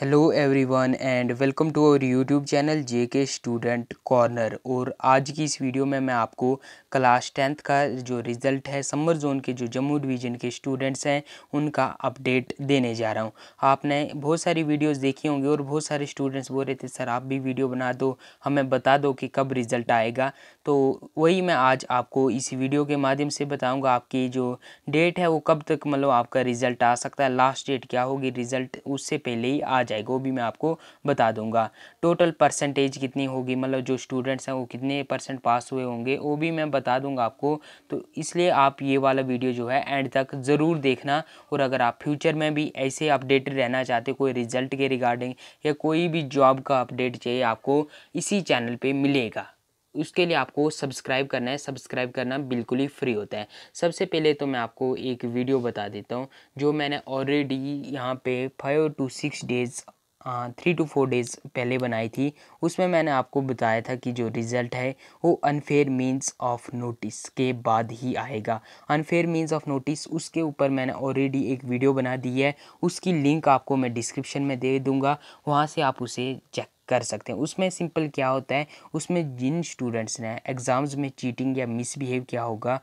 hello everyone and welcome to our YouTube channel J K student corner और आज की इस वीडियो में मैं आपको क्लास टेंथ का जो रिज़ल्ट है समर जोन के जो जम्मू डिवीज़न के स्टूडेंट्स हैं उनका अपडेट देने जा रहा हूं आपने बहुत सारी वीडियोस देखी होंगी और बहुत सारे स्टूडेंट्स बोल रहे थे सर आप भी वीडियो बना दो हमें बता दो कि कब रिज़ल्ट आएगा तो वही मैं आज आपको इस वीडियो के माध्यम से बताऊँगा आपकी जो डेट है वो कब तक मतलब आपका रिज़ल्ट आ सकता है लास्ट डेट क्या होगी रिज़ल्ट उससे पहले ही आज जाएगा वो भी मैं आपको बता दूंगा टोटल परसेंटेज कितनी होगी मतलब जो स्टूडेंट्स हैं वो कितने परसेंट पास हुए होंगे वो भी मैं बता दूंगा आपको तो इसलिए आप ये वाला वीडियो जो है एंड तक ज़रूर देखना और अगर आप फ्यूचर में भी ऐसे अपडेटेड रहना चाहते कोई रिजल्ट के रिगार्डिंग या कोई भी जॉब का अपडेट चाहिए आपको इसी चैनल पर मिलेगा उसके लिए आपको सब्सक्राइब करना है सब्सक्राइब करना बिल्कुल ही फ्री होता है सबसे पहले तो मैं आपको एक वीडियो बता देता हूँ जो मैंने ऑलरेडी यहाँ पे five two six days three two four days पहले बनाई थी उसमें मैंने आपको बताया था कि जो रिज़ल्ट है वो अनफेयर मीन्स ऑफ नोटिस के बाद ही आएगा अनफेयर मीन्स ऑफ नोटिस उसके ऊपर मैंने ऑलरेडी एक वीडियो बना दी है उसकी लिंक आपको मैं डिस्क्रिप्शन में दे दूँगा वहाँ से आप उसे चेक कर सकते हैं उसमें सिंपल क्या होता है उसमें जिन स्टूडेंट्स ने एग्ज़ाम्स में चीटिंग या मिसबिहेव किया होगा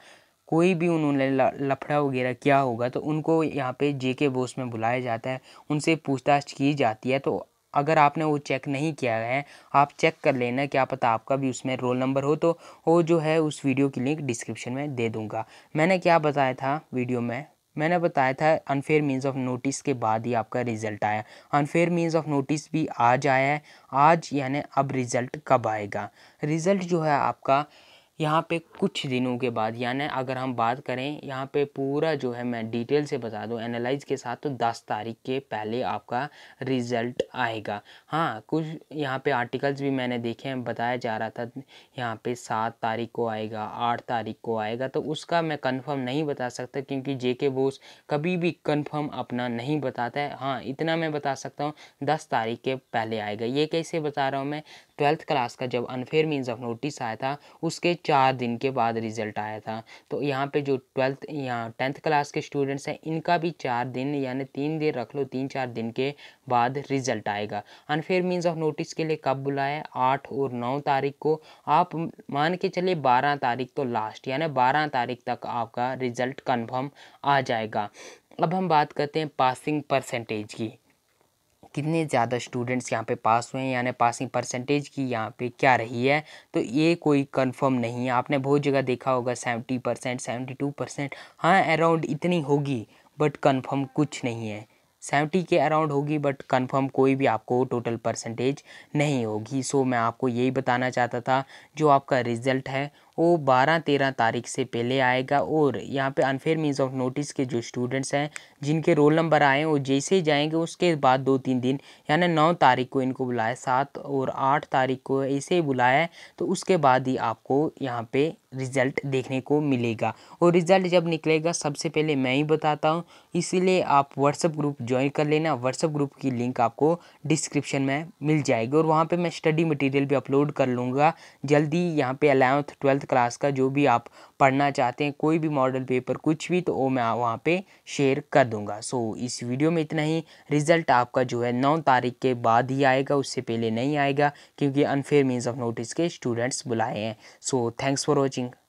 कोई भी उन्होंने लफड़ा वगैरह किया होगा तो उनको यहाँ पे जे के बोस में बुलाया जाता है उनसे पूछताछ की जाती है तो अगर आपने वो चेक नहीं किया है आप चेक कर लेना क्या पता आपका भी उसमें रोल नंबर हो तो वो जो है उस वीडियो की लिंक डिस्क्रिप्शन में दे दूँगा मैंने क्या बताया था वीडियो में मैंने बताया था अनफेयर मीन्स ऑफ नोटिस के बाद ही आपका रिज़ल्ट आया अनफेयर मीन्स ऑफ नोटिस भी आज आया है आज यानी अब रिज़ल्ट कब आएगा रिज़ल्ट जो है आपका यहाँ पे कुछ दिनों के बाद यानी अगर हम बात करें यहाँ पे पूरा जो है मैं डिटेल से बता दूँ एनालाइज के साथ तो दस तारीख के पहले आपका रिज़ल्ट आएगा हाँ कुछ यहाँ पे आर्टिकल्स भी मैंने देखे हैं बताया जा रहा था यहाँ पे सात तारीख को आएगा आठ तारीख को आएगा तो उसका मैं कंफर्म नहीं बता सकता क्योंकि जे के बोस कभी भी कन्फर्म अपना नहीं बताता है हाँ इतना मैं बता सकता हूँ दस तारीख के पहले आएगा ये कैसे बता रहा हूँ मैं ट्वेल्थ क्लास का जब अनफेयर मीन्स ऑफ नोटिस आया था उसके चार दिन के बाद रिजल्ट आया था तो यहाँ पे जो ट्वेल्थ यहाँ टेंथ क्लास के स्टूडेंट्स हैं इनका भी चार दिन यानी तीन दिन रख लो तीन चार दिन के बाद रिजल्ट आएगा अनफेयर मीन्स ऑफ नोटिस के लिए कब बुलाया आठ और नौ तारीख को आप मान के चलिए बारह तारीख तो लास्ट यानी बारह तारीख तक आपका रिजल्ट कन्फर्म आ जाएगा अब हम बात करते हैं पासिंग परसेंटेज की कितने ज़्यादा स्टूडेंट्स यहाँ पे पास हुए हैं यानी पासिंग परसेंटेज की यहाँ पे क्या रही है तो ये कोई कंफर्म नहीं है आपने बहुत जगह देखा होगा seventy percent seventy two percent हाँ अराउंड इतनी होगी बट कंफर्म कुछ नहीं है सेवेंटी के अराउंड होगी बट कंफर्म कोई भी आपको टोटल परसेंटेज नहीं होगी सो मैं आपको यही बताना चाहता था जो आपका रिज़ल्ट है वो बारह तेरह तारीख से पहले आएगा और यहाँ पे अनफेयर मीन्स ऑफ नोटिस के जो स्टूडेंट्स हैं जिनके रोल नंबर आए वो जैसे ही जाएंगे उसके बाद दो तीन दिन यानी नौ तारीख को इनको बुलाया सात और आठ तारीख को ऐसे ही बुलाया है तो उसके बाद ही आपको यहाँ पे रिज़ल्ट देखने को मिलेगा और रिज़ल्ट जब निकलेगा सबसे पहले मैं ही बताता हूँ इसीलिए आप व्हाट्सअप ग्रुप ज्वाइन कर लेना व्हाट्सअप ग्रुप की लिंक आपको डिस्क्रिप्शन में मिल जाएगी और वहाँ पर मैं स्टडी मटीरियल भी अपलोड कर लूँगा जल्दी यहाँ पर अलेवंथ ट्वेल्थ टेंथ क्लास का जो भी आप पढ़ना चाहते हैं कोई भी मॉडल पेपर कुछ भी तो वो मैं वहाँ पे शेयर कर दूँगा सो so, इस वीडियो में इतना ही रिज़ल्ट आपका जो है नौ तारीख के बाद ही आएगा उससे पहले नहीं आएगा क्योंकि अनफेयर मीन्स ऑफ नोटिस के स्टूडेंट्स बुलाए हैं सो थैंक्स फॉर वॉचिंग